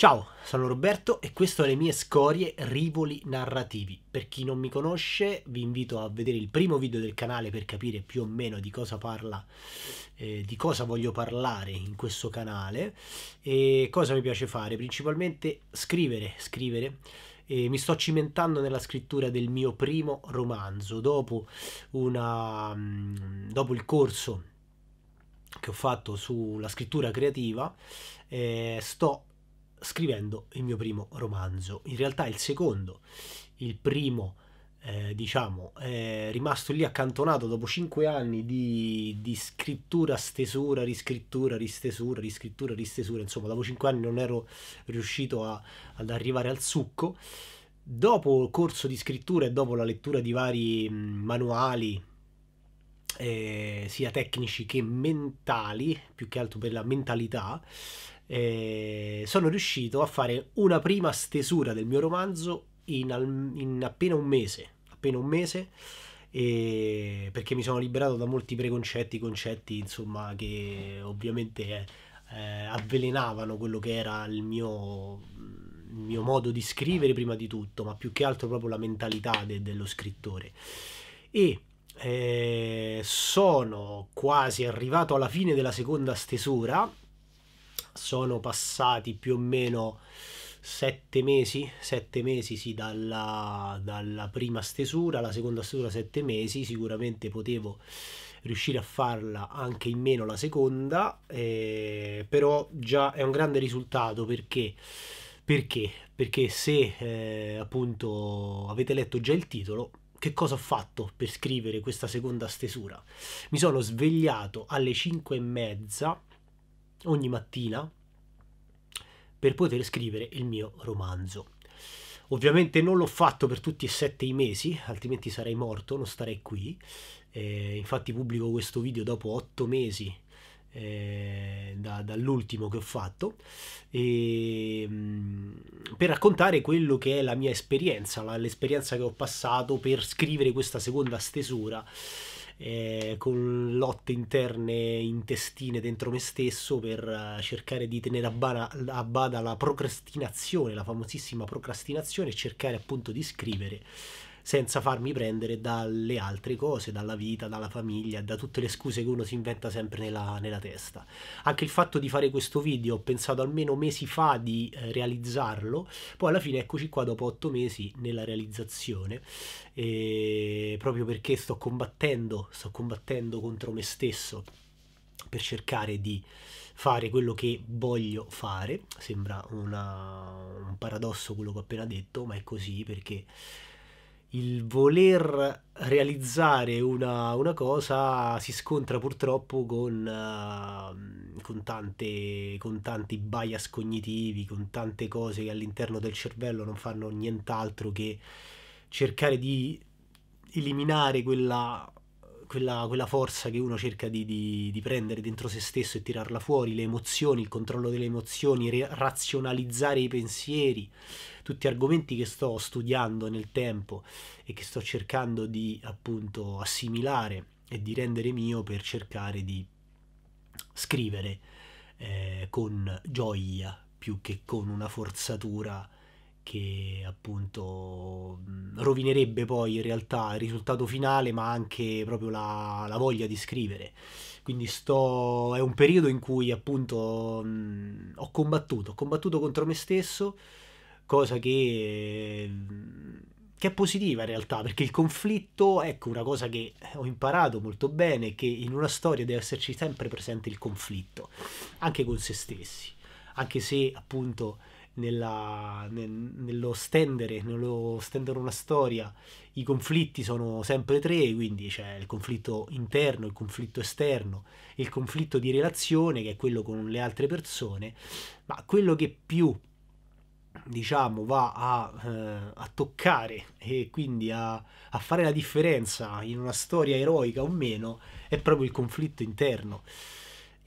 Ciao, sono Roberto e questo è Le mie scorie rivoli narrativi. Per chi non mi conosce vi invito a vedere il primo video del canale per capire più o meno di cosa parla, eh, di cosa voglio parlare in questo canale e cosa mi piace fare, principalmente scrivere, scrivere. E mi sto cimentando nella scrittura del mio primo romanzo dopo, una, mm, dopo il corso che ho fatto sulla scrittura creativa eh, sto scrivendo il mio primo romanzo, in realtà il secondo, il primo eh, diciamo è rimasto lì accantonato dopo cinque anni di, di scrittura, stesura, riscrittura, ristesura, riscrittura, ristesura, insomma dopo cinque anni non ero riuscito a, ad arrivare al succo. Dopo il corso di scrittura e dopo la lettura di vari mm, manuali, eh, sia tecnici che mentali, più che altro per la mentalità, eh, sono riuscito a fare una prima stesura del mio romanzo in, al, in appena un mese, appena un mese eh, perché mi sono liberato da molti preconcetti, concetti insomma che ovviamente eh, eh, avvelenavano quello che era il mio, il mio, modo di scrivere prima di tutto, ma più che altro proprio la mentalità de, dello scrittore. E eh, sono quasi arrivato alla fine della seconda stesura sono passati più o meno sette mesi, sette mesi sì, dalla, dalla prima stesura, la seconda stesura sette mesi, sicuramente potevo riuscire a farla anche in meno la seconda, eh, però già è un grande risultato perché, perché, perché se eh, appunto avete letto già il titolo, che cosa ho fatto per scrivere questa seconda stesura? Mi sono svegliato alle 5 e mezza ogni mattina per poter scrivere il mio romanzo. Ovviamente non l'ho fatto per tutti e sette i mesi, altrimenti sarei morto, non starei qui. Eh, infatti pubblico questo video dopo otto mesi eh, da, dall'ultimo che ho fatto, e, ehm, per raccontare quello che è la mia esperienza, la, l'esperienza che ho passato per scrivere questa seconda stesura eh, con lotte interne intestine dentro me stesso per uh, cercare di tenere a, bana, a bada la procrastinazione, la famosissima procrastinazione e cercare appunto di scrivere senza farmi prendere dalle altre cose, dalla vita, dalla famiglia, da tutte le scuse che uno si inventa sempre nella, nella testa. Anche il fatto di fare questo video, ho pensato almeno mesi fa di eh, realizzarlo, poi alla fine eccoci qua dopo otto mesi nella realizzazione, eh, proprio perché sto combattendo, sto combattendo contro me stesso per cercare di fare quello che voglio fare. Sembra una, un paradosso quello che ho appena detto, ma è così perché il voler realizzare una, una, cosa si scontra purtroppo con, uh, con, tante, con, tanti bias cognitivi, con tante cose che all'interno del cervello non fanno nient'altro che cercare di eliminare quella quella, quella forza che uno cerca di, di, di, prendere dentro se stesso e tirarla fuori, le emozioni, il controllo delle emozioni, re- razionalizzare i pensieri, tutti argomenti che sto studiando nel tempo e che sto cercando di appunto assimilare e di rendere mio per cercare di scrivere eh, con gioia più che con una forzatura che appunto rovinerebbe poi in realtà il risultato finale ma anche proprio la, la voglia di scrivere quindi sto, è un periodo in cui appunto mh, ho combattuto ho combattuto contro me stesso cosa che, che è positiva in realtà perché il conflitto ecco una cosa che ho imparato molto bene che in una storia deve esserci sempre presente il conflitto anche con se stessi anche se appunto nella, nel, nello stendere, nello stendere una storia. I conflitti sono sempre tre, quindi c'è il conflitto interno, il conflitto esterno, il conflitto di relazione che è quello con le altre persone, ma quello che più diciamo va a, eh, a toccare e quindi a, a fare la differenza in una storia eroica o meno è proprio il conflitto interno.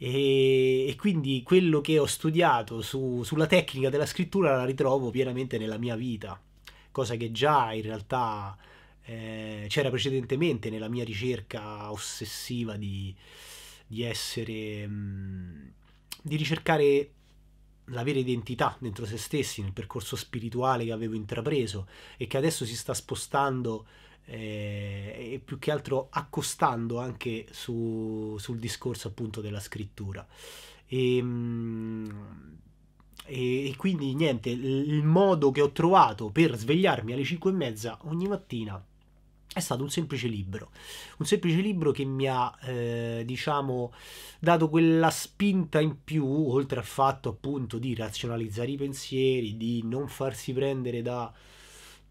E, e, quindi quello che ho studiato su, sulla tecnica della scrittura la ritrovo pienamente nella mia vita, cosa che già in realtà eh, c'era precedentemente nella mia ricerca ossessiva di, di essere, mm, di ricercare la vera identità dentro se stessi nel percorso spirituale che avevo intrapreso e che adesso si sta spostando eh, e più che altro accostando anche su, sul discorso appunto della scrittura. Ehm, e, e, quindi niente, il modo che ho trovato per svegliarmi alle 5 e mezza ogni mattina è stato un semplice libro, un semplice libro che mi ha, eh, diciamo, dato quella spinta in più, oltre al fatto appunto di razionalizzare i pensieri, di non farsi prendere da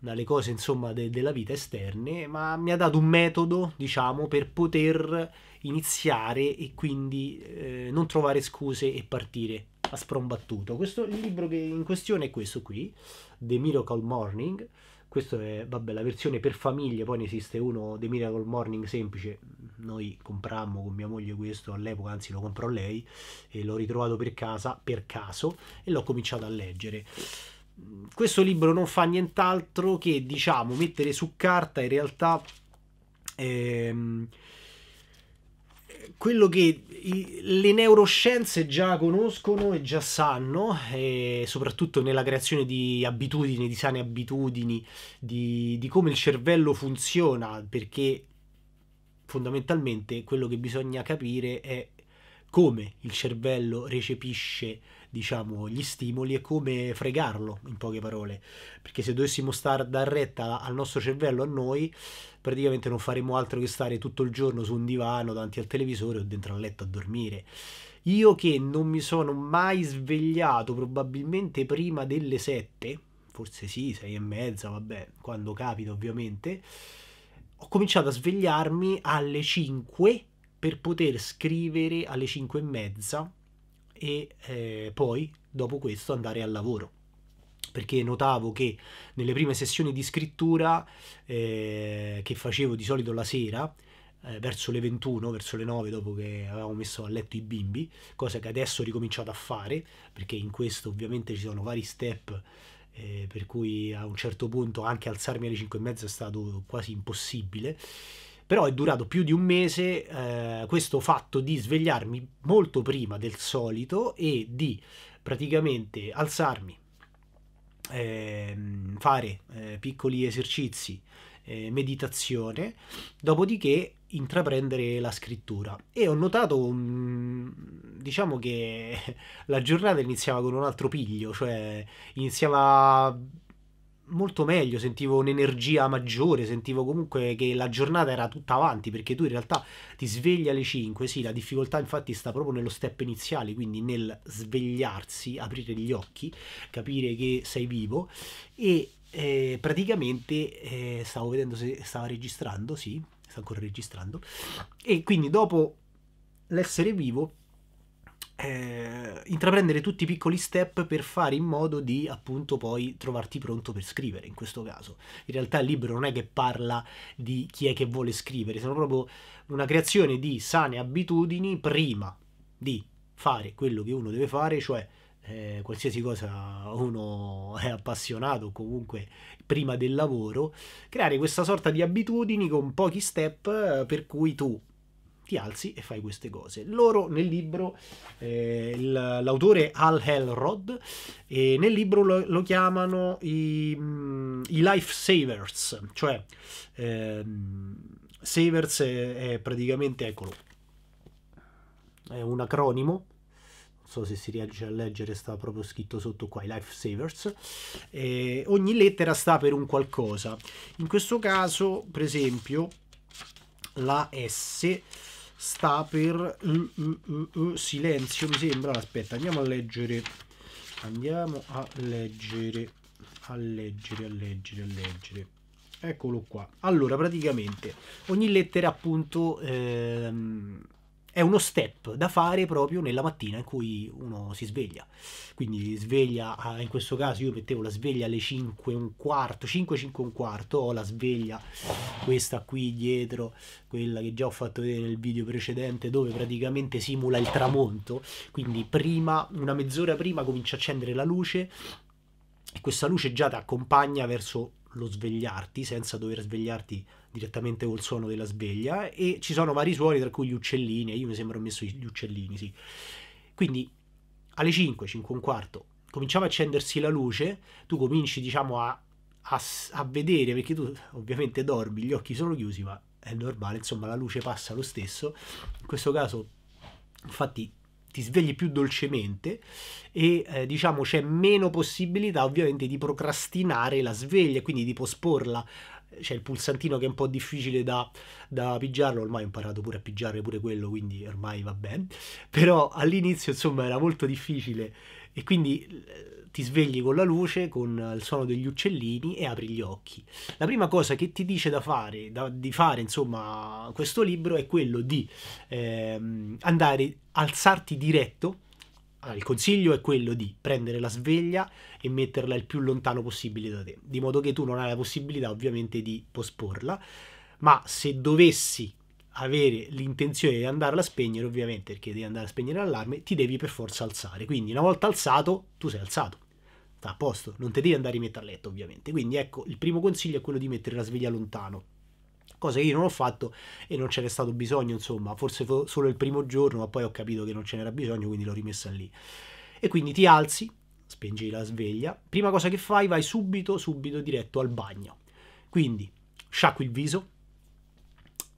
dalle cose insomma de- della vita esterne, ma mi ha dato un metodo, diciamo, per poter iniziare e quindi eh, non trovare scuse e partire a sprombattuto. Questo libro che in questione è questo qui, The Miracle Morning. Questa è, vabbè, la versione per famiglie, poi ne esiste uno, The Miracle Morning semplice. Noi comprammo con mia moglie questo all'epoca, anzi lo comprò lei, e l'ho ritrovato per casa, per caso, e l'ho cominciato a leggere questo libro non fa nient'altro che, diciamo, mettere su carta in realtà ehm, quello che i, le neuroscienze già conoscono e già sanno, e soprattutto nella creazione di abitudini, di sane abitudini, di, di come il cervello funziona, perché fondamentalmente quello che bisogna capire è come il cervello recepisce diciamo, gli stimoli e come fregarlo, in poche parole. Perché se dovessimo star dar retta al nostro cervello, a noi, praticamente non faremmo altro che stare tutto il giorno su un divano, davanti al televisore o dentro al letto a dormire. Io che non mi sono mai svegliato, probabilmente prima delle 7, forse sì, sei e mezza, vabbè, quando capita ovviamente, ho cominciato a svegliarmi alle 5 per poter scrivere alle 5 e mezza e eh, poi dopo questo andare al lavoro perché notavo che nelle prime sessioni di scrittura eh, che facevo di solito la sera eh, verso le 21, verso le 9 dopo che avevamo messo a letto i bimbi, cosa che adesso ho ricominciato a fare perché in questo ovviamente ci sono vari step eh, per cui a un certo punto anche alzarmi alle 5 e mezza è stato quasi impossibile però è durato più di un mese eh, questo fatto di svegliarmi molto prima del solito e di praticamente alzarmi, eh, fare eh, piccoli esercizi, eh, meditazione, dopodiché intraprendere la scrittura e ho notato mm, diciamo che la giornata iniziava con un altro piglio, cioè iniziava molto meglio, sentivo un'energia maggiore, sentivo comunque che la giornata era tutta avanti, perché tu in realtà ti svegli alle 5, sì, la difficoltà infatti sta proprio nello step iniziale, quindi nel svegliarsi, aprire gli occhi, capire che sei vivo e eh, praticamente eh, stavo vedendo se stava registrando, sì, sta ancora registrando, e quindi dopo l'essere vivo eh, intraprendere tutti i piccoli step per fare in modo di appunto poi trovarti pronto per scrivere in questo caso. In realtà il libro non è che parla di chi è che vuole scrivere, sono proprio una creazione di sane abitudini prima di fare quello che uno deve fare, cioè eh, qualsiasi cosa uno è appassionato comunque prima del lavoro, creare questa sorta di abitudini con pochi step eh, per cui tu ti alzi e fai queste cose. Loro nel libro, eh, l'autore Al Helrod, eh, nel libro lo, lo chiamano i, mm, i lifesavers, cioè eh, savers è, è praticamente, eccolo, è un acronimo so se si riesce a leggere, sta proprio scritto sotto qua, i lifesavers. Eh, ogni lettera sta per un qualcosa. In questo caso, per esempio, la S sta per silenzio mi sembra aspetta andiamo a leggere andiamo a leggere a leggere a leggere a leggere eccolo qua allora praticamente ogni lettera appunto ehm, è uno step da fare proprio nella mattina in cui uno si sveglia. Quindi sveglia, ah, in questo caso io mettevo la sveglia alle 5 e un quarto, 5, 5 e un quarto, ho la sveglia questa qui dietro, quella che già ho fatto vedere nel video precedente dove praticamente simula il tramonto, quindi prima, una mezz'ora prima comincia a accendere la luce e questa luce già ti accompagna verso lo svegliarti senza dover svegliarti direttamente col suono della sveglia e ci sono vari suoni tra cui gli uccellini e io mi sembra ho messo gli uccellini sì quindi alle 5 5 e un quarto cominciamo a accendersi la luce tu cominci diciamo a, a, a vedere perché tu ovviamente dormi gli occhi sono chiusi ma è normale insomma la luce passa lo stesso in questo caso infatti ti svegli più dolcemente e eh, diciamo c'è meno possibilità ovviamente di procrastinare la sveglia, quindi di posporla. C'è il pulsantino che è un po' difficile da, da pigiarlo, ormai ho imparato pure a pigiare pure quello, quindi ormai va bene. Però all'inizio insomma era molto difficile e quindi eh, ti svegli con la luce, con eh, il suono degli uccellini e apri gli occhi. La prima cosa che ti dice da fare, da, di fare insomma, questo libro è quello di ehm, andare, alzarti diretto. Ah, il consiglio è quello di prendere la sveglia e metterla il più lontano possibile da te, di modo che tu non hai la possibilità ovviamente di posporla, ma se dovessi avere l'intenzione di andarla a spegnere, ovviamente perché devi andare a spegnere l'allarme, ti devi per forza alzare. Quindi una volta alzato, tu sei alzato. Sta a posto, non ti devi andare a rimettere a letto, ovviamente. Quindi ecco, il primo consiglio è quello di mettere la sveglia lontano. Cosa che io non ho fatto e non ce n'è stato bisogno, insomma, forse solo il primo giorno, ma poi ho capito che non ce n'era bisogno, quindi l'ho rimessa lì. E quindi ti alzi, spengi la sveglia. Prima cosa che fai, vai subito, subito diretto al bagno. Quindi sciacqui il viso,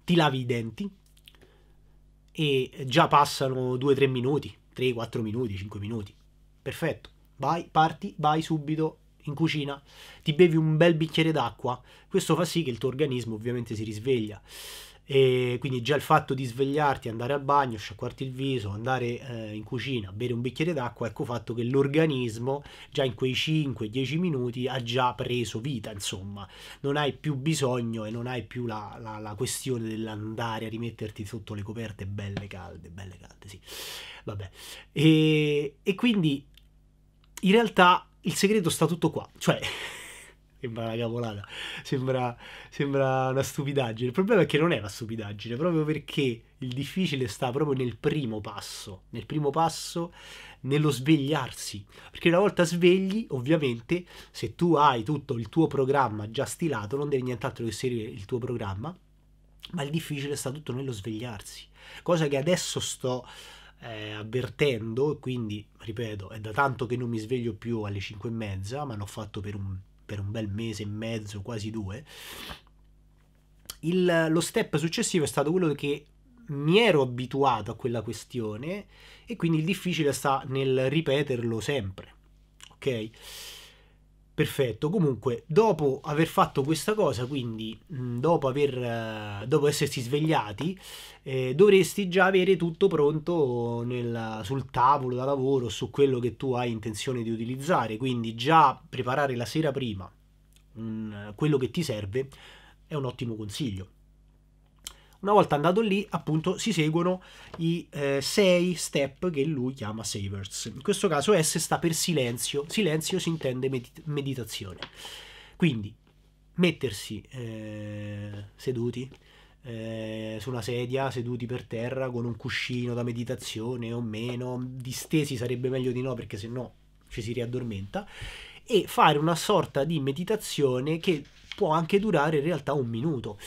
ti lavi i denti e già passano 2-3 minuti, 3-4 minuti, 5 minuti. Perfetto. Vai, parti, vai subito in cucina, ti bevi un bel bicchiere d'acqua. Questo fa sì che il tuo organismo ovviamente si risveglia. E quindi già il fatto di svegliarti, andare al bagno, sciacquarti il viso, andare eh, in cucina, bere un bicchiere d'acqua, ecco fatto che l'organismo già in quei 5-10 minuti ha già preso vita, insomma, non hai più bisogno e non hai più la, la, la questione dell'andare a rimetterti sotto le coperte belle calde, belle calde, sì, vabbè. E, e quindi in realtà il segreto sta tutto qua, cioè sembra una cavolata, sembra, sembra una stupidaggine. Il problema è che non è una stupidaggine, proprio perché il difficile sta proprio nel primo passo, nel primo passo, nello svegliarsi. Perché una volta svegli, ovviamente, se tu hai tutto il tuo programma già stilato, non devi nient'altro che seguire il tuo programma, ma il difficile sta tutto nello svegliarsi. Cosa che adesso sto eh, avvertendo, quindi, ripeto, è da tanto che non mi sveglio più alle 5 e mezza, ma l'ho fatto per un per un bel mese e mezzo, quasi due. Il, lo step successivo è stato quello che mi ero abituato a quella questione e quindi il difficile sta nel ripeterlo sempre. Ok? Perfetto, comunque dopo aver fatto questa cosa, quindi dopo, aver, eh, dopo essersi svegliati, eh, dovresti già avere tutto pronto nel, sul tavolo da lavoro, su quello che tu hai intenzione di utilizzare, quindi già preparare la sera prima mh, quello che ti serve è un ottimo consiglio. Una volta andato lì, appunto, si seguono i eh, sei step che lui chiama savers. In questo caso S sta per silenzio. Silenzio si intende medit- meditazione. Quindi mettersi eh, seduti eh, su una sedia, seduti per terra con un cuscino da meditazione o meno, distesi sarebbe meglio di no perché se no ci si riaddormenta e fare una sorta di meditazione che può anche durare in realtà un minuto.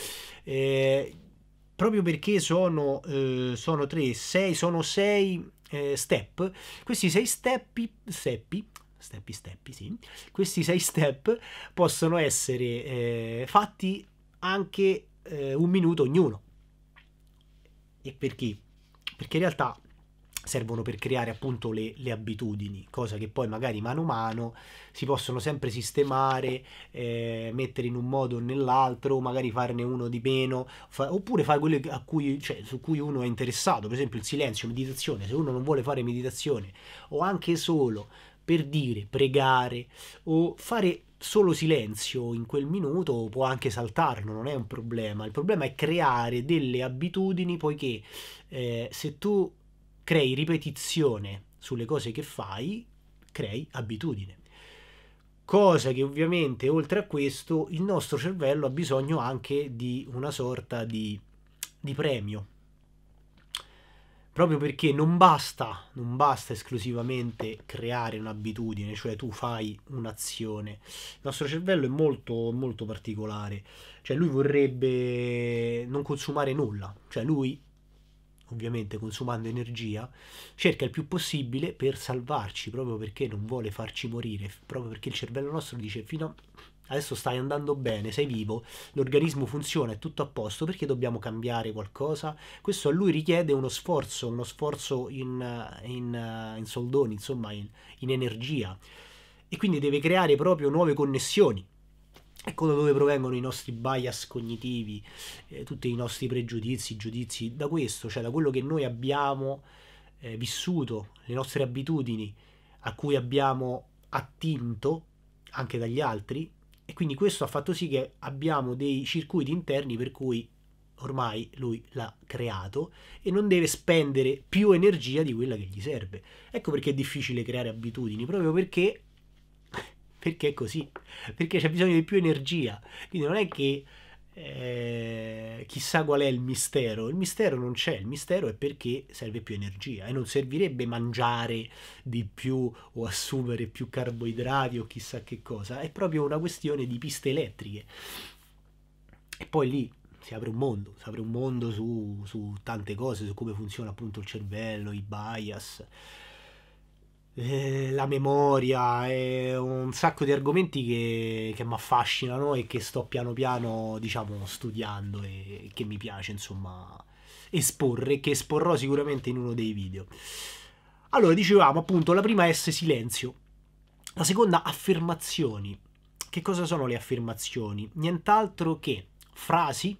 Eh, proprio perché sono, eh, sono 3, 6, sono sei eh, step, questi sei steppi, steppi, steppi, steppi, sì, questi sei step possono essere eh, fatti anche eh, un minuto ognuno. E perché? Perché in realtà servono per creare appunto le, le, abitudini, cosa che poi magari mano a mano si possono sempre sistemare, eh, mettere in un modo o nell'altro, magari farne uno di meno, fa, oppure fare quello cui, cioè, su cui uno è interessato, per esempio il silenzio, meditazione, se uno non vuole fare meditazione o anche solo per dire, pregare o fare solo silenzio in quel minuto può anche saltarlo, non è un problema. Il problema è creare delle abitudini poiché eh, se tu crei ripetizione sulle cose che fai, crei abitudine. Cosa che ovviamente oltre a questo il nostro cervello ha bisogno anche di una sorta di, di premio. Proprio perché non basta, non basta esclusivamente creare un'abitudine, cioè tu fai un'azione. Il nostro cervello è molto, molto particolare, cioè lui vorrebbe non consumare nulla, cioè lui ovviamente consumando energia, cerca il più possibile per salvarci, proprio perché non vuole farci morire, proprio perché il cervello nostro dice fino a adesso stai andando bene, sei vivo, l'organismo funziona, è tutto a posto, perché dobbiamo cambiare qualcosa? Questo a lui richiede uno sforzo, uno sforzo in, in, in soldoni, insomma in, in energia, e quindi deve creare proprio nuove connessioni Ecco da dove provengono i nostri bias cognitivi, eh, tutti i nostri pregiudizi, giudizi, da questo, cioè da quello che noi abbiamo eh, vissuto, le nostre abitudini a cui abbiamo attinto anche dagli altri e quindi questo ha fatto sì che abbiamo dei circuiti interni per cui ormai lui l'ha creato e non deve spendere più energia di quella che gli serve. Ecco perché è difficile creare abitudini, proprio perché perché è così, perché c'è bisogno di più energia. Quindi non è che eh, chissà qual è il mistero, il mistero non c'è, il mistero è perché serve più energia e non servirebbe mangiare di più o assumere più carboidrati o chissà che cosa, è proprio una questione di piste elettriche. E poi lì si apre un mondo, si apre un mondo su, su, tante cose, su come funziona appunto il cervello, i bias, eh, la memoria e un sacco di argomenti che, che mi affascinano e che sto piano piano, diciamo, studiando e, e che mi piace, insomma, esporre, che esporrò sicuramente in uno dei video. Allora, dicevamo appunto, la prima S silenzio, la seconda affermazioni. Che cosa sono le affermazioni? Nient'altro che frasi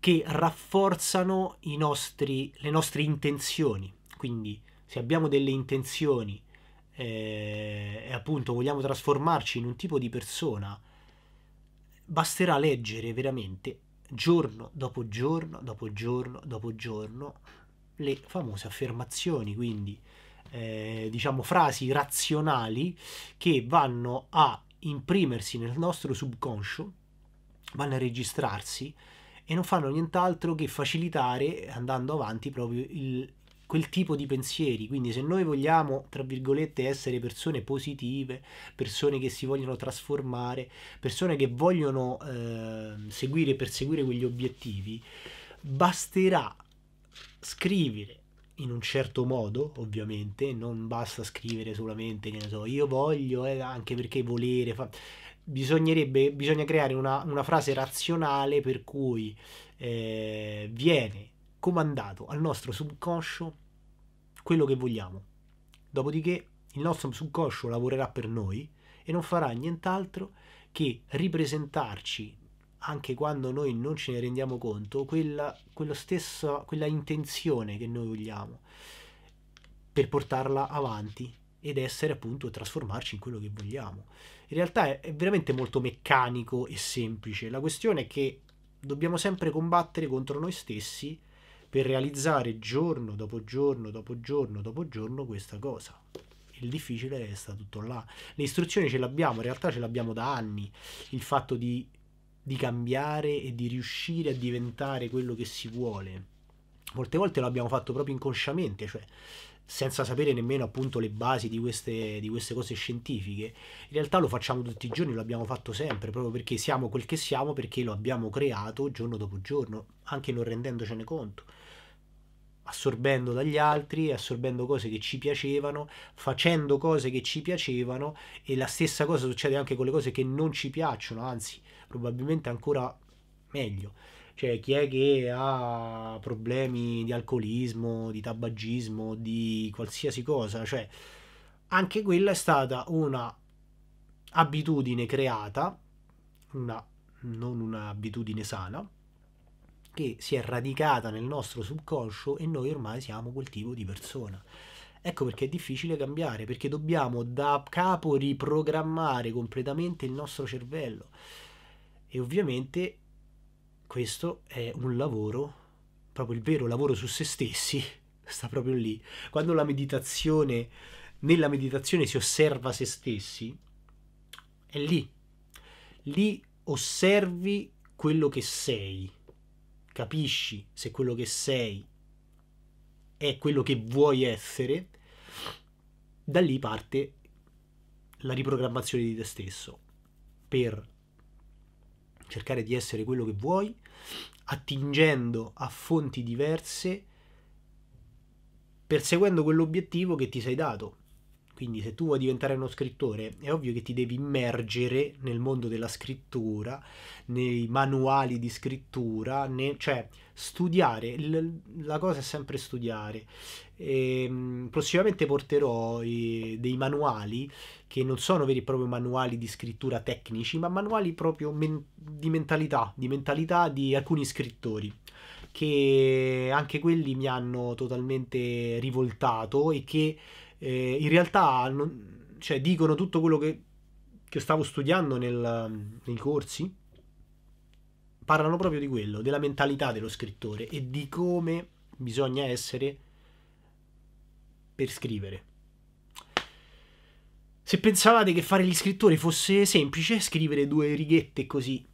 che rafforzano nostri, le nostre intenzioni, quindi se abbiamo delle intenzioni eh, e appunto vogliamo trasformarci in un tipo di persona, basterà leggere veramente giorno dopo giorno, dopo giorno, dopo giorno, le famose affermazioni, quindi eh, diciamo frasi razionali che vanno a imprimersi nel nostro subconscio, vanno a registrarsi e non fanno nient'altro che facilitare andando avanti proprio il quel tipo di pensieri. Quindi se noi vogliamo, tra virgolette, essere persone positive, persone che si vogliono trasformare, persone che vogliono eh, seguire e perseguire quegli obiettivi, basterà scrivere in un certo modo, ovviamente, non basta scrivere solamente che ne so, io voglio, eh, anche perché volere, fa... bisognerebbe, bisogna creare una, una, frase razionale per cui eh, viene comandato al nostro subconscio quello che vogliamo. Dopodiché il nostro subconscio lavorerà per noi e non farà nient'altro che ripresentarci, anche quando noi non ce ne rendiamo conto, quella, stesso, quella intenzione che noi vogliamo per portarla avanti ed essere appunto trasformarci in quello che vogliamo. In realtà è, è veramente molto meccanico e semplice. La questione è che dobbiamo sempre combattere contro noi stessi per realizzare giorno dopo giorno dopo giorno dopo giorno questa cosa. Il difficile sta tutto là. Le istruzioni ce l'abbiamo, in realtà ce l'abbiamo da anni. Il fatto di, di cambiare e di riuscire a diventare quello che si vuole. Molte volte lo abbiamo fatto proprio inconsciamente, cioè senza sapere nemmeno appunto le basi di queste, di queste, cose scientifiche. In realtà lo facciamo tutti i giorni, lo abbiamo fatto sempre, proprio perché siamo quel che siamo, perché lo abbiamo creato giorno dopo giorno, anche non rendendocene conto assorbendo dagli altri, assorbendo cose che ci piacevano, facendo cose che ci piacevano e la stessa cosa succede anche con le cose che non ci piacciono, anzi probabilmente ancora meglio. Cioè chi è che ha problemi di alcolismo, di tabagismo, di qualsiasi cosa, cioè anche quella è stata una abitudine creata, una, non un'abitudine sana, che si è radicata nel nostro subconscio e noi ormai siamo quel tipo di persona. Ecco perché è difficile cambiare, perché dobbiamo da capo riprogrammare completamente il nostro cervello. E ovviamente questo è un lavoro, proprio il vero lavoro su se stessi, sta proprio lì. Quando la meditazione, nella meditazione si osserva se stessi, è lì. Lì osservi quello che sei, capisci se quello che sei è quello che vuoi essere, da lì parte la riprogrammazione di te stesso per cercare di essere quello che vuoi, attingendo a fonti diverse, perseguendo quell'obiettivo che ti sei dato, quindi se tu vuoi diventare uno scrittore è ovvio che ti devi immergere nel mondo della scrittura, nei manuali di scrittura, ne, cioè studiare, l, la cosa è sempre studiare. E, ehm, prossimamente porterò eh, dei manuali che non sono veri e propri manuali di scrittura tecnici, ma manuali proprio men- di mentalità, di mentalità di alcuni scrittori che anche quelli mi hanno totalmente rivoltato e che eh, in realtà non, cioè, dicono tutto quello che, che stavo studiando nel, nei corsi, parlano proprio di quello, della mentalità dello scrittore e di come bisogna essere per scrivere. Se pensavate che fare gli scrittori fosse semplice, scrivere due righette così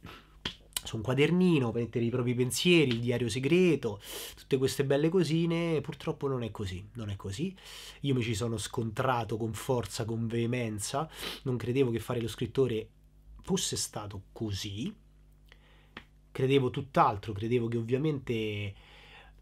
su un quadernino per mettere i propri pensieri, il diario segreto, tutte queste belle cosine, purtroppo non è così, non è così. Io mi ci sono scontrato con forza, con veemenza, non credevo che fare lo scrittore fosse stato così. Credevo tutt'altro, credevo che ovviamente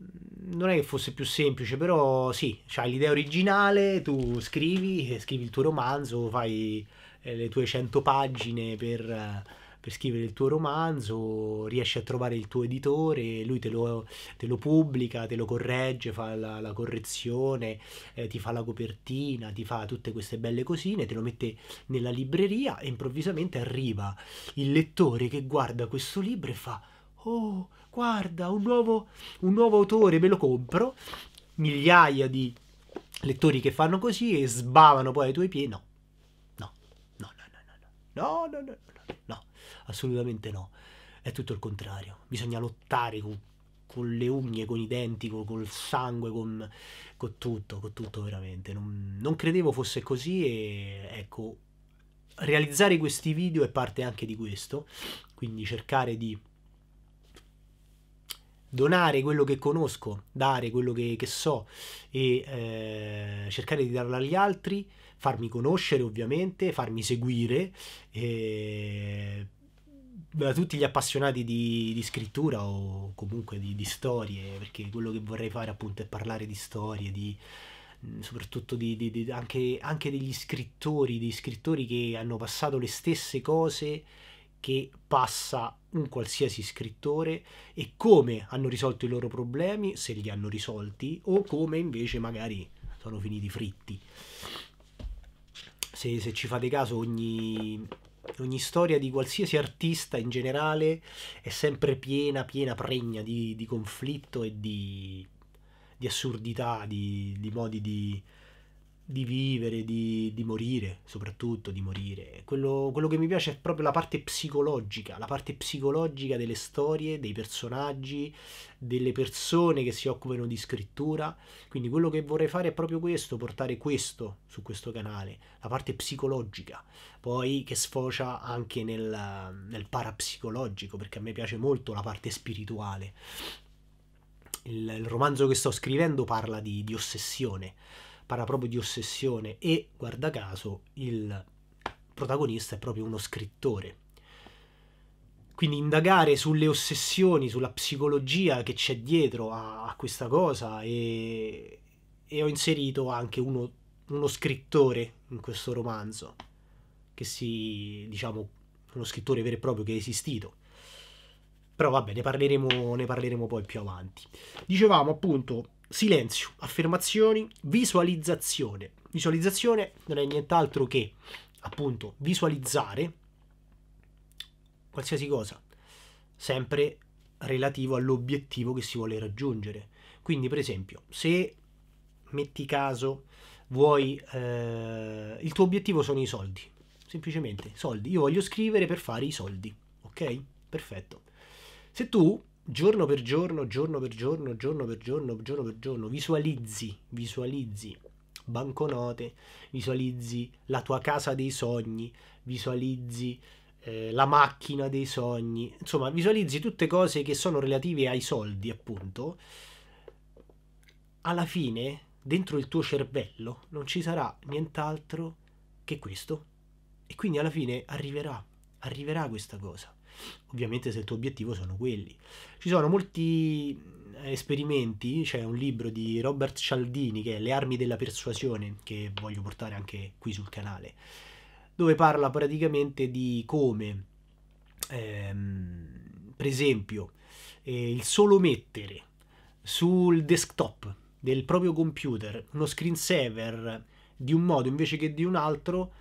mm, non è che fosse più semplice, però sì, hai l'idea originale, tu scrivi, scrivi il tuo romanzo, fai eh, le tue 100 pagine per per scrivere il tuo romanzo, riesci a trovare il tuo editore, lui te lo, te lo pubblica, te lo corregge, fa la, la correzione, eh, ti fa la copertina, ti fa tutte queste belle cosine, te lo mette nella libreria e improvvisamente arriva il lettore che guarda questo libro e fa oh guarda un nuovo, un nuovo autore, me lo compro, migliaia di lettori che fanno così e sbavano poi ai tuoi piedi, no, no, no, no, no, no, no, no, no, no, no, no. Assolutamente no. È tutto il contrario. Bisogna lottare con, con le unghie, con i denti, con, con il sangue, con, con, tutto, con tutto veramente. Non, non credevo fosse così e ecco, realizzare questi video è parte anche di questo. Quindi cercare di donare quello che conosco, dare quello che, che so e eh, cercare di darlo agli altri, farmi conoscere ovviamente, farmi seguire, eh, da tutti gli appassionati di, di scrittura o comunque di, di, storie, perché quello che vorrei fare appunto è parlare di storie, di, soprattutto di, anche, anche, degli scrittori, di scrittori che hanno passato le stesse cose che passa un qualsiasi scrittore e come hanno risolto i loro problemi, se li hanno risolti, o come invece magari sono finiti fritti. Se, se ci fate caso ogni ogni storia di qualsiasi artista in generale è sempre piena, piena, pregna di, di conflitto e di, di assurdità, di, di modi di, di vivere, di, di, morire, soprattutto di morire. Quello, quello, che mi piace è proprio la parte psicologica, la parte psicologica delle storie, dei personaggi, delle persone che si occupano di scrittura. Quindi quello che vorrei fare è proprio questo, portare questo su questo canale, la parte psicologica, poi che sfocia anche nel, nel parapsicologico, perché a me piace molto la parte spirituale. Il, il romanzo che sto scrivendo parla di, di ossessione parla proprio di ossessione e, guarda caso, il protagonista è proprio uno scrittore. Quindi indagare sulle ossessioni, sulla psicologia che c'è dietro a, a questa cosa e, e, ho inserito anche uno, uno scrittore in questo romanzo, che si, diciamo, uno scrittore vero e proprio che è esistito. Però vabbè, ne parleremo, ne parleremo poi più avanti. Dicevamo appunto, silenzio, affermazioni, visualizzazione. Visualizzazione non è nient'altro che appunto visualizzare qualsiasi cosa, sempre relativo all'obiettivo che si vuole raggiungere. Quindi, per esempio, se metti caso vuoi eh, il tuo obiettivo sono i soldi, semplicemente soldi. Io voglio scrivere per fare i soldi, ok? Perfetto. Se tu giorno per giorno, giorno per giorno, giorno per giorno, giorno per giorno, visualizzi, visualizzi banconote, visualizzi la tua casa dei sogni, visualizzi eh, la macchina dei sogni, insomma visualizzi tutte cose che sono relative ai soldi appunto, alla fine dentro il tuo cervello non ci sarà nient'altro che questo e quindi alla fine arriverà, arriverà questa cosa ovviamente se il tuo obiettivo sono quelli. Ci sono molti eh, esperimenti, c'è un libro di Robert Cialdini che è Le armi della persuasione, che voglio portare anche qui sul canale, dove parla praticamente di come, ehm, per esempio, eh, il solo mettere sul desktop del proprio computer uno screensaver di un modo invece che di un altro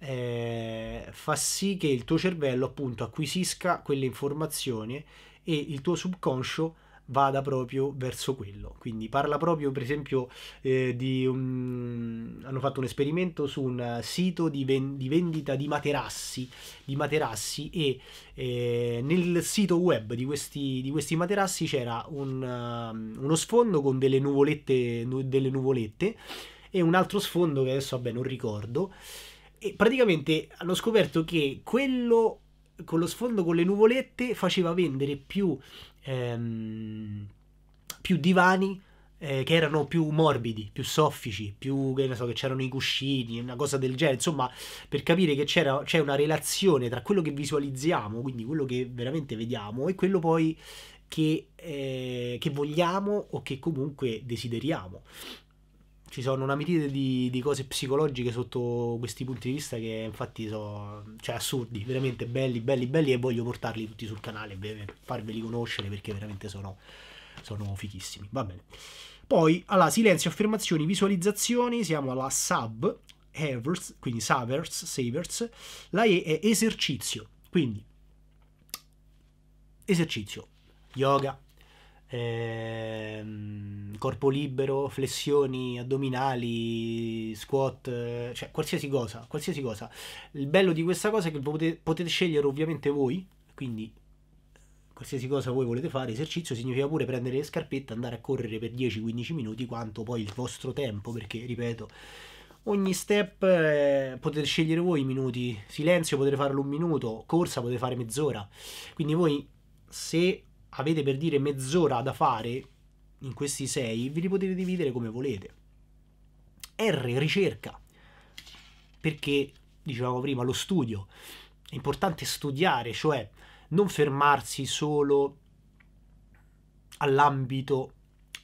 eh, fa sì che il tuo cervello appunto acquisisca quelle informazioni e il tuo subconscio vada proprio verso quello. Quindi parla proprio, per esempio, eh, di un... hanno fatto un esperimento su un sito di, ven... di vendita di materassi, di materassi e eh, nel sito web di questi, di questi materassi c'era un, uh, uno sfondo con delle nuvolette, nu... delle nuvolette e un altro sfondo che adesso vabbè non ricordo e praticamente hanno scoperto che quello con lo sfondo con le nuvolette faceva vendere più, ehm, più divani eh, che erano più morbidi, più soffici, più che ne so, che c'erano i cuscini, una cosa del genere. Insomma, per capire che c'è una relazione tra quello che visualizziamo, quindi quello che veramente vediamo, e quello poi che, eh, che vogliamo o che comunque desideriamo ci sono una mitide di, di, cose psicologiche sotto questi punti di vista che infatti sono cioè, assurdi, veramente belli, belli, belli e voglio portarli tutti sul canale per farveli conoscere perché veramente sono, sono fichissimi. Va bene. Poi, allora, silenzio, affermazioni, visualizzazioni, siamo alla sub, havers, quindi savers, savers, la E è esercizio, quindi esercizio, yoga, ehm, corpo libero, flessioni addominali, squat, eh, cioè qualsiasi cosa, qualsiasi cosa. Il bello di questa cosa è che potete, potete scegliere ovviamente voi, quindi qualsiasi cosa voi volete fare, esercizio significa pure prendere le scarpette, andare a correre per 10-15 minuti, quanto poi il vostro tempo, perché ripeto, ogni step eh, potete scegliere voi i minuti, silenzio potete farlo un minuto, corsa potete fare mezz'ora, quindi voi se avete per dire mezz'ora da fare in questi sei, ve li potete dividere come volete. R, ricerca, perché dicevamo prima lo studio, è importante studiare, cioè non fermarsi solo all'ambito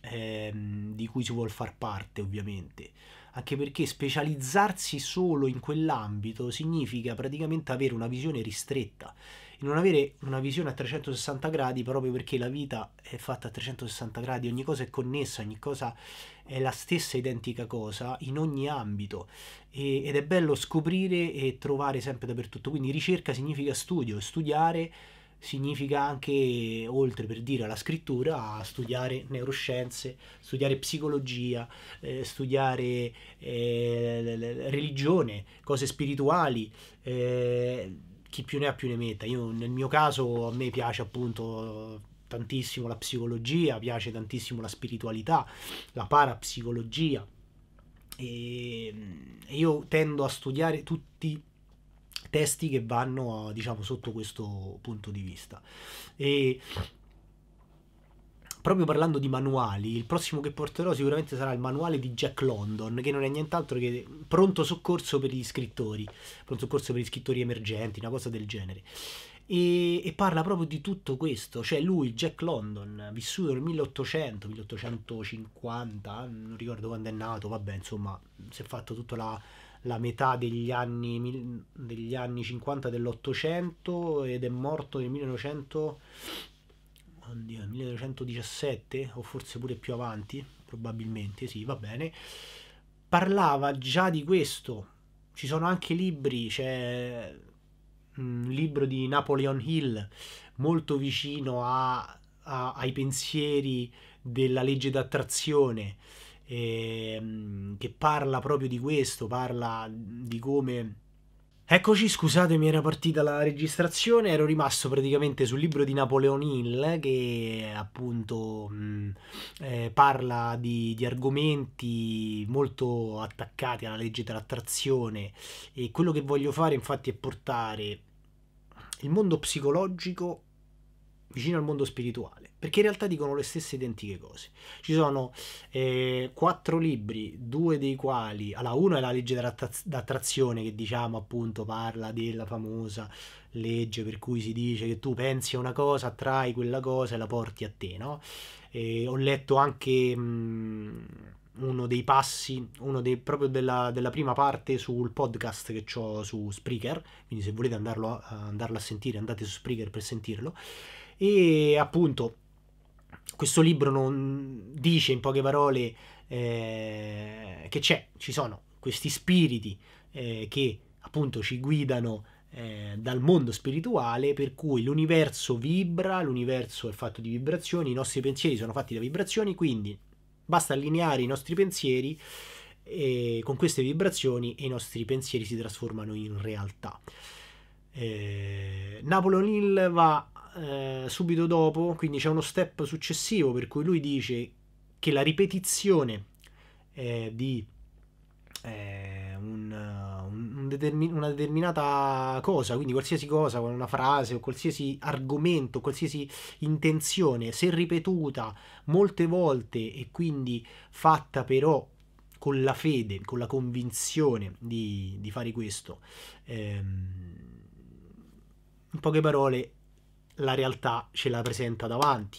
ehm, di cui si vuole far parte ovviamente, anche perché specializzarsi solo in quell'ambito significa praticamente avere una visione ristretta e non avere una visione a 360 gradi proprio perché la vita è fatta a 360 gradi, ogni cosa è connessa, ogni cosa è la stessa identica cosa in ogni ambito e, ed è bello scoprire e trovare sempre dappertutto, quindi ricerca significa studio, studiare significa anche, oltre per dire alla scrittura, studiare neuroscienze, studiare psicologia, eh, studiare eh, religione, cose spirituali. Eh, chi più ne ha più ne metta. Io nel mio caso a me piace appunto tantissimo la psicologia, piace tantissimo la spiritualità, la parapsicologia e io tendo a studiare tutti testi che vanno diciamo sotto questo punto di vista e proprio parlando di manuali, il prossimo che porterò sicuramente sarà il manuale di Jack London, che non è nient'altro che pronto soccorso per gli scrittori, pronto soccorso per gli scrittori emergenti, una cosa del genere. E, e, parla proprio di tutto questo, cioè lui, Jack London, vissuto nel 1800, 1850, non ricordo quando è nato, vabbè, insomma, si è fatto tutta la, la metà degli anni, degli anni 50 dell'Ottocento ed è morto nel 1900 1917 eh, o forse pure più avanti, probabilmente, sì, va bene, parlava già di questo. Ci sono anche libri, c'è un mm, libro di Napoleon Hill molto vicino a, a, ai pensieri della legge d'attrazione eh, che parla proprio di questo, parla di come Eccoci, scusate, mi era partita la registrazione, ero rimasto praticamente sul libro di Napoleon Hill che appunto mh, eh, parla di, di, argomenti molto attaccati alla legge dell'attrazione e quello che voglio fare infatti è portare il mondo psicologico vicino al mondo spirituale perché in realtà dicono le stesse identiche cose. Ci sono eh, quattro libri, due dei quali, allora uno è la legge d'attrazione che diciamo appunto parla della famosa legge per cui si dice che tu pensi a una cosa, attrai quella cosa e la porti a te, no? E ho letto anche mh, mm, uno dei passi, uno dei, proprio della, della, prima parte sul podcast che ho su Spreaker, quindi se volete andarlo a, andarlo a sentire andate su Spreaker per sentirlo. E appunto questo libro non dice in poche parole eh, che c'è, ci sono questi spiriti eh, che appunto ci guidano eh, dal mondo spirituale, per cui l'universo vibra, l'universo è fatto di vibrazioni, i nostri pensieri sono fatti da vibrazioni, quindi basta allineare i nostri pensieri eh, con queste vibrazioni e i nostri pensieri si trasformano in realtà. Eh, Napoleon Hill va eh, subito dopo, quindi c'è uno step successivo per cui lui dice che la ripetizione eh, di eh, un, un determin- una determinata cosa, quindi qualsiasi cosa, una frase o qualsiasi argomento, qualsiasi intenzione, se ripetuta molte volte e quindi fatta però con la fede, con la convinzione di, di fare questo, ehm, in poche parole la realtà ce la presenta davanti.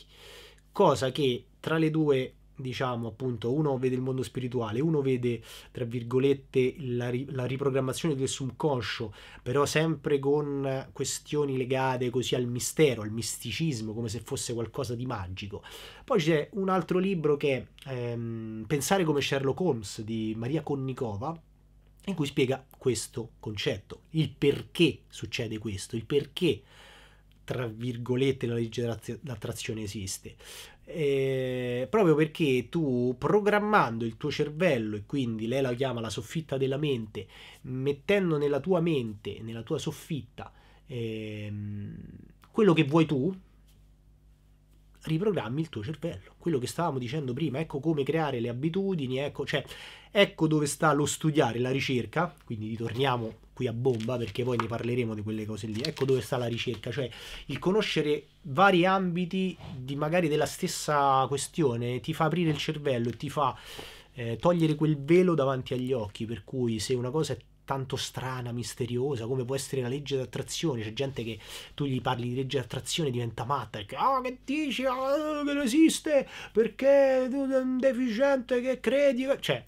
Cosa che tra le due, diciamo appunto, uno vede il mondo spirituale, uno vede, tra virgolette, la, ri- la riprogrammazione del subconscio, però sempre con questioni legate così al mistero, al misticismo, come se fosse qualcosa di magico. Poi c'è un altro libro che è ehm, Pensare come Sherlock Holmes di Maria Konnikova, in cui spiega questo concetto, il perché succede questo, il perché tra virgolette la legge d'attrazione esiste. Eh, proprio perché tu programmando il tuo cervello, e quindi lei la chiama la soffitta della mente, mettendo nella tua mente, nella tua soffitta, eh, quello che vuoi tu, riprogrammi il tuo cervello. Quello che stavamo dicendo prima, ecco come creare le abitudini, ecco, cioè, ecco dove sta lo studiare, la ricerca, quindi ritorniamo qui a bomba perché poi ne parleremo di quelle cose lì. Ecco dove sta la ricerca, cioè il conoscere vari ambiti di magari della stessa questione ti fa aprire il cervello e ti fa eh, togliere quel velo davanti agli occhi, per cui se una cosa è tanto strana, misteriosa, come può essere la legge d'attrazione. C'è gente che tu gli parli di legge d'attrazione e diventa matta. Perché, ecco, oh, ah, che dici? Oh, che non esiste? Perché tu sei un deficiente che credi? Cioè,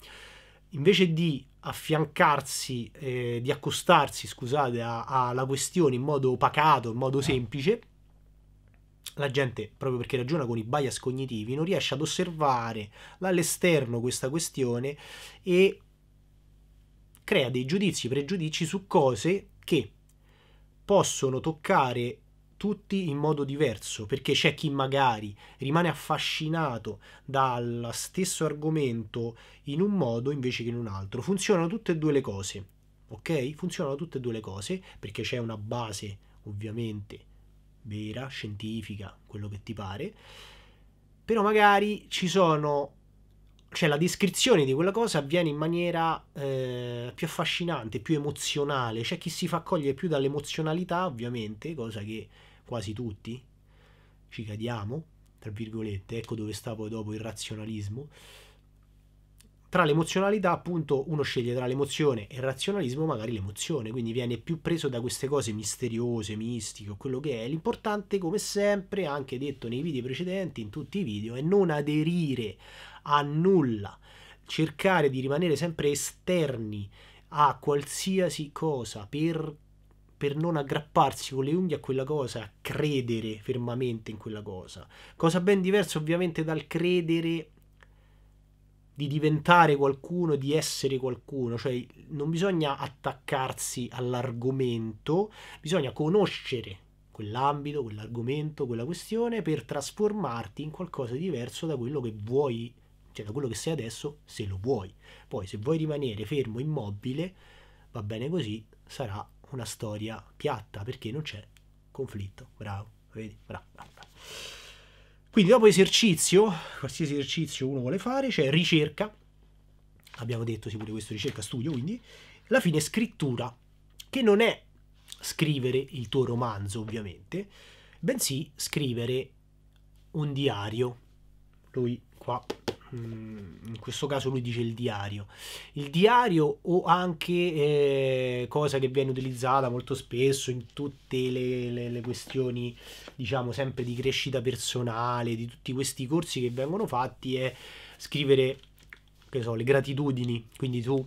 invece di affiancarsi, eh, di accostarsi, scusate, alla questione in modo pacato, in modo eh. semplice, la gente, proprio perché ragiona con i bias cognitivi, non riesce ad osservare dall'esterno questa questione e crea dei giudizi, pregiudizi su cose che possono toccare tutti in modo diverso, perché c'è chi magari rimane affascinato dal stesso argomento in un modo invece che in un altro. Funzionano tutte e due le cose, ok? Funzionano tutte e due le cose perché c'è una base ovviamente vera, scientifica, quello che ti pare, però magari ci sono cioè la descrizione di quella cosa avviene in maniera eh, più affascinante, più emozionale, c'è chi si fa cogliere più dall'emozionalità, ovviamente, cosa che quasi tutti, ci cadiamo, tra virgolette, ecco dove sta poi dopo il razionalismo. Tra l'emozionalità, appunto, uno sceglie tra l'emozione e il razionalismo magari l'emozione, quindi viene più preso da queste cose misteriose, mistiche o quello che è. L'importante, come sempre, anche detto nei video precedenti, in tutti i video, è non aderire a nulla, cercare di rimanere sempre esterni a qualsiasi cosa perché per non aggrapparsi con le unghie a quella cosa, a credere fermamente in quella cosa. Cosa ben diversa ovviamente dal credere di diventare qualcuno, di essere qualcuno, cioè non bisogna attaccarsi all'argomento, bisogna conoscere quell'ambito, quell'argomento, quella questione per trasformarti in qualcosa di diverso da quello che vuoi, cioè da quello che sei adesso, se lo vuoi. Poi se vuoi rimanere fermo, immobile, va bene così, sarà una storia piatta perché non c'è conflitto. Bravo, vedi? Bravo, bravo, bravo. Quindi dopo esercizio, qualsiasi esercizio uno vuole fare, c'è cioè ricerca, abbiamo detto sì pure questo ricerca studio, quindi la fine scrittura, che non è scrivere il tuo romanzo ovviamente, bensì scrivere un diario. Lui qua Mm, in questo caso lui dice il diario. Il diario o anche eh, cosa che viene utilizzata molto spesso in tutte le, le, le, questioni, diciamo sempre di crescita personale, di tutti questi corsi che vengono fatti, è scrivere, che so, le gratitudini. Quindi tu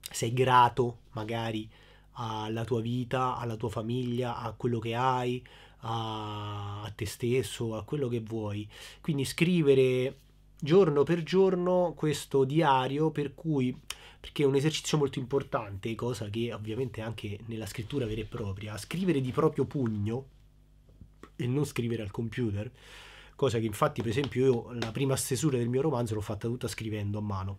sei grato magari alla tua vita, alla tua famiglia, a quello che hai, a, a te stesso, a quello che vuoi. Quindi scrivere giorno per giorno questo diario per cui perché è un esercizio molto importante, cosa che ovviamente anche nella scrittura vera e propria, scrivere di proprio pugno e non scrivere al computer, cosa che infatti per esempio io la prima stesura del mio romanzo l'ho fatta tutta scrivendo a mano.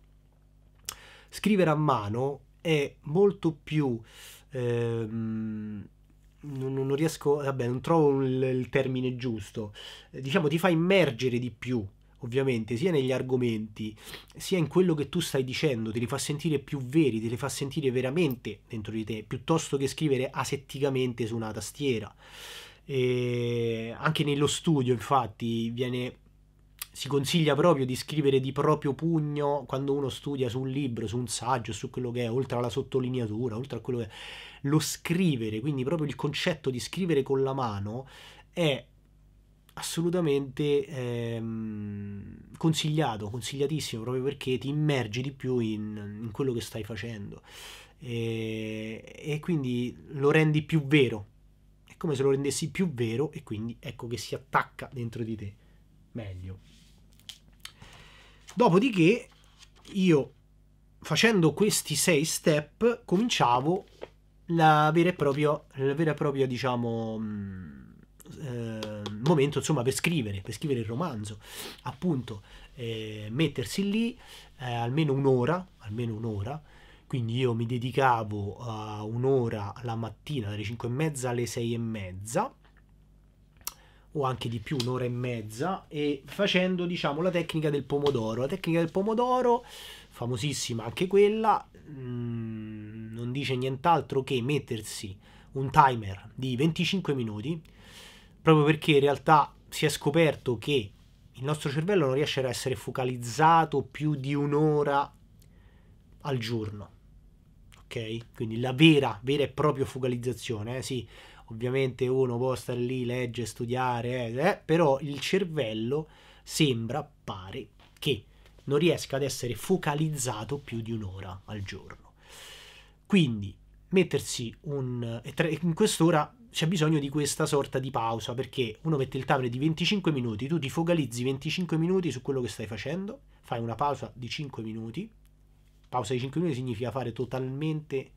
Scrivere a mano è molto più... Ehm, non, non, riesco, vabbè, non trovo il, il termine giusto. Diciamo ti fa immergere di più ovviamente, sia negli argomenti, sia in quello che tu stai dicendo, te li fa sentire più veri, te li fa sentire veramente dentro di te, piuttosto che scrivere asetticamente su una tastiera. E anche nello studio, infatti, viene si consiglia proprio di scrivere di proprio pugno quando uno studia su un libro, su un saggio, su quello che è, oltre alla sottolineatura, oltre a quello che è. Lo scrivere, quindi proprio il concetto di scrivere con la mano è assolutamente ehm, consigliato, consigliatissimo, proprio perché ti immergi di più in, in quello che stai facendo e, e, quindi lo rendi più vero. È come se lo rendessi più vero e quindi ecco che si attacca dentro di te meglio. Dopodiché io facendo questi sei step cominciavo la vera e propria, la vera e propria diciamo... Mh, mm, eh, momento insomma per scrivere, per scrivere il romanzo, appunto eh, mettersi lì eh, almeno un'ora, almeno un'ora, quindi io mi dedicavo a uh, un'ora la mattina dalle 5 e mezza alle 6 e mezza o anche di più un'ora e mezza e facendo diciamo la tecnica del pomodoro, la tecnica del pomodoro famosissima anche quella mh, mm, non dice nient'altro che mettersi un timer di 25 minuti proprio perché in realtà si è scoperto che il nostro cervello non riesce ad essere focalizzato più di un'ora al giorno. Ok? Quindi la vera, vera e propria focalizzazione, eh? sì, ovviamente uno può stare lì, legge, studiare, eh, eh, però il cervello sembra, pare, che non riesca ad essere focalizzato più di un'ora al giorno. Quindi mettersi un... in quest'ora c'è bisogno di questa sorta di pausa perché uno mette il timer di 25 minuti, tu ti focalizzi 25 minuti su quello che stai facendo, fai una pausa di 5 minuti. Pausa di 5 minuti significa fare totalmente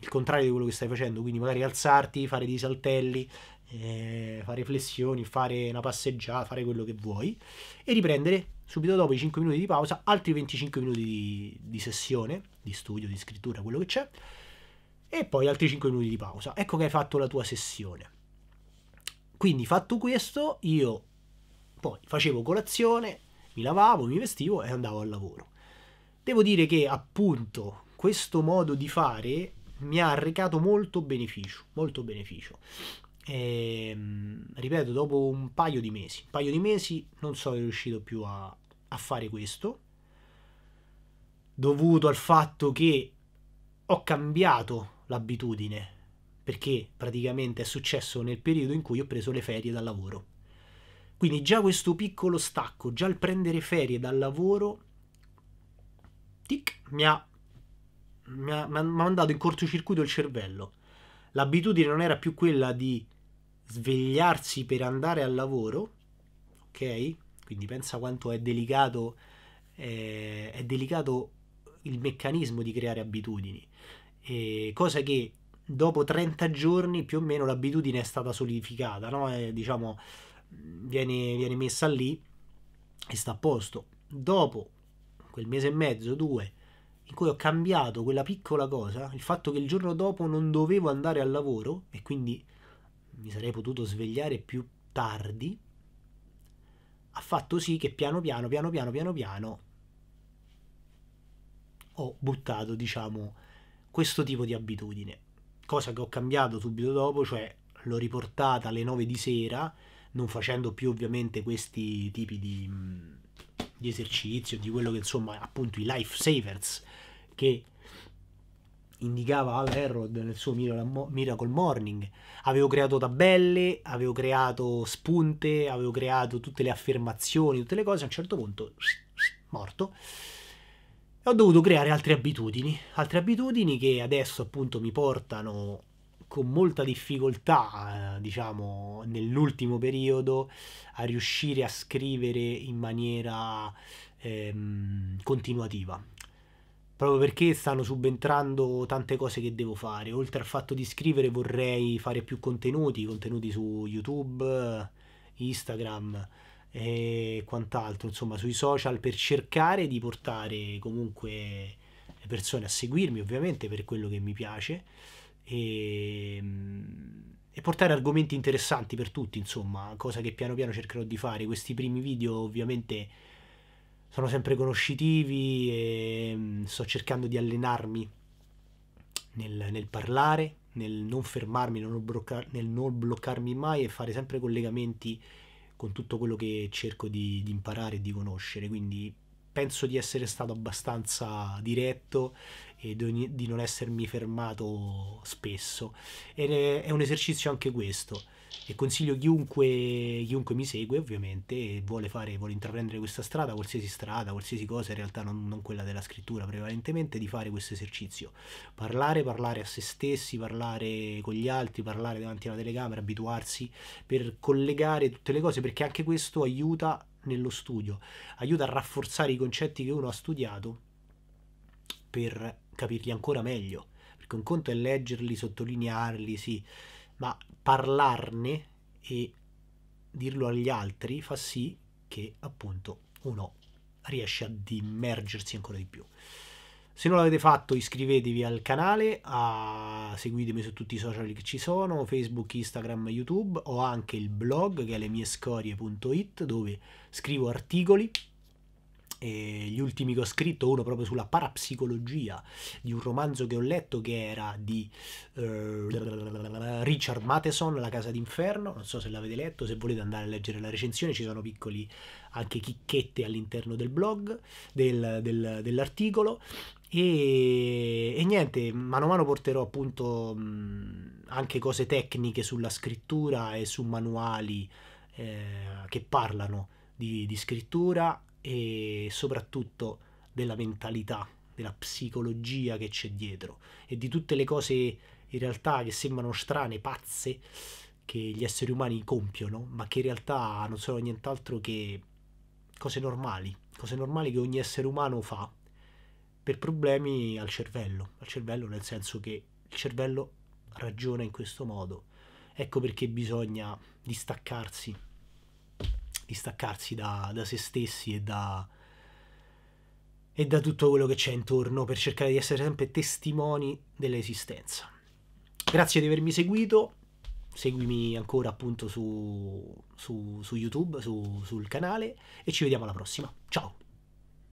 il contrario di quello che stai facendo, quindi magari alzarti, fare dei saltelli, eh, fare flessioni, fare una passeggiata, fare quello che vuoi e riprendere subito dopo i 5 minuti di pausa altri 25 minuti di, di sessione, di studio, di scrittura, quello che c'è e poi altri 5 minuti di pausa. Ecco che hai fatto la tua sessione. Quindi fatto questo, io poi facevo colazione, mi lavavo, mi vestivo e andavo al lavoro. Devo dire che appunto questo modo di fare mi ha recato molto beneficio, molto beneficio. E, ehm, ripeto, dopo un paio di mesi, un paio di mesi non sono riuscito più a, a fare questo, dovuto al fatto che ho cambiato l'abitudine, perché praticamente è successo nel periodo in cui ho preso le ferie dal lavoro. Quindi già questo piccolo stacco, già il prendere ferie dal lavoro, tic, mi ha, mi ha, mi ha mandato in cortocircuito il cervello. L'abitudine non era più quella di svegliarsi per andare al lavoro, ok? Quindi pensa quanto è delicato, eh, è delicato il meccanismo di creare abitudini. E cosa che dopo 30 giorni più o meno l'abitudine è stata solidificata, no? E, diciamo, viene, viene messa lì e sta a posto. Dopo quel mese e mezzo, due, in cui ho cambiato quella piccola cosa, il fatto che il giorno dopo non dovevo andare al lavoro e quindi mi sarei potuto svegliare più tardi, ha fatto sì che piano piano, piano piano, piano piano ho buttato, diciamo, questo tipo di abitudine, cosa che ho cambiato subito dopo, cioè l'ho riportata alle 9 di sera, non facendo più ovviamente questi tipi di, mm, di esercizio, di quello che insomma appunto i lifesavers che indicava Al Herod nel suo Miracle Morning. Avevo creato tabelle, avevo creato spunte, avevo creato tutte le affermazioni, tutte le cose. A un certo punto, morto ho dovuto creare altre abitudini, altre abitudini che adesso appunto mi portano con molta difficoltà, eh, diciamo, nell'ultimo periodo a riuscire a scrivere in maniera ehm, continuativa. Proprio perché stanno subentrando tante cose che devo fare. Oltre al fatto di scrivere vorrei fare più contenuti, contenuti su YouTube, Instagram, e quant'altro, insomma, sui social per cercare di portare comunque le persone a seguirmi, ovviamente, per quello che mi piace e, ehm, e portare argomenti interessanti per tutti, insomma, cosa che piano piano cercherò di fare. Questi primi video, ovviamente, sono sempre conoscitivi e mm, sto cercando di allenarmi nel, nel parlare, nel non fermarmi, nel non, bloccar- nel non bloccarmi mai e fare sempre collegamenti con tutto quello che cerco di, di imparare e di conoscere, quindi penso di essere stato abbastanza diretto e di non essermi fermato spesso. Ed è un esercizio anche questo e consiglio chiunque, chiunque mi segue ovviamente e vuole, fare, vuole intraprendere questa strada, qualsiasi strada, qualsiasi cosa, in realtà non, non quella della scrittura prevalentemente, di fare questo esercizio. Parlare, parlare a se stessi, parlare con gli altri, parlare davanti alla telecamera, abituarsi per collegare tutte le cose perché anche questo aiuta nello studio, aiuta a rafforzare i concetti che uno ha studiato per capirli ancora meglio, perché un conto è leggerli, sottolinearli, sì, ma parlarne e dirlo agli altri fa sì che appunto uno riesce ad immergersi ancora di più. Se non l'avete fatto iscrivetevi al canale, a... seguitemi su tutti i social che ci sono, Facebook, Instagram, YouTube, ho anche il blog che è le dove scrivo articoli eh, gli ultimi che ho scritto, uno proprio sulla parapsicologia di un romanzo che ho letto che era di eh, Richard Matheson, La casa d'inferno, non so se l'avete letto, se volete andare a leggere la recensione ci sono piccoli anche chicchette all'interno del blog, del, del, dell'articolo e, e, niente, mano a mano porterò appunto mh, anche cose tecniche sulla scrittura e su manuali eh, che parlano di, di scrittura e soprattutto della mentalità, della psicologia che c'è dietro e di tutte le cose in realtà che sembrano strane, pazze, che gli esseri umani compiono, ma che in realtà non sono nient'altro che cose normali, cose normali che ogni essere umano fa per problemi al cervello, al cervello nel senso che il cervello ragiona in questo modo. Ecco perché bisogna distaccarsi distaccarsi da, da se stessi e da, e da tutto quello che c'è intorno per cercare di essere sempre testimoni dell'esistenza. Grazie di avermi seguito, seguimi ancora appunto su, su, su YouTube, su, sul canale e ci vediamo alla prossima. Ciao!